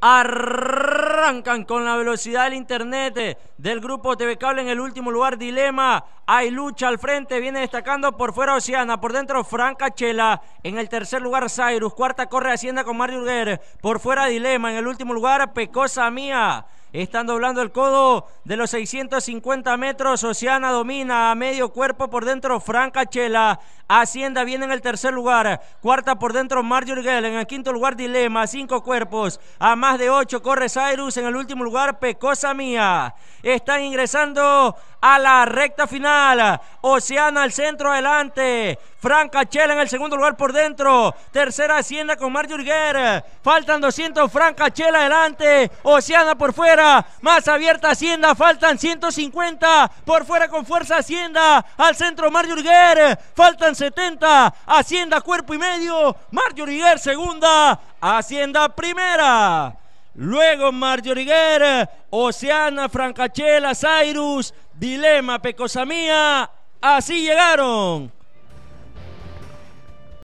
arrancan con la velocidad del internet eh, del grupo TV Cable en el último lugar. Dilema, hay lucha al frente, viene destacando por fuera Oceana, por dentro Franca Chela, en el tercer lugar Cyrus, cuarta corre Hacienda con Mario Urguer, por fuera Dilema, en el último lugar Pecosa Mía. Están doblando el codo de los 650 metros. Oceana domina a medio cuerpo por dentro. Chela. Hacienda viene en el tercer lugar. Cuarta por dentro Marjorie Gell. En el quinto lugar Dilema. Cinco cuerpos. A más de ocho corre Cyrus. En el último lugar Pecosa Mía. Están ingresando a la recta final. Oceana al centro adelante. Chela en el segundo lugar por dentro. Tercera Hacienda con Marjorie Gell. Faltan 200. Chela adelante. Oceana por fuera más abierta Hacienda, faltan 150, por fuera con fuerza Hacienda, al centro Mario Urguer, faltan 70, Hacienda cuerpo y medio, Mario Urguer segunda, Hacienda primera. Luego Uriguer Oceana, Francachela, Cyrus, Dilema, Pecosamía. Así llegaron.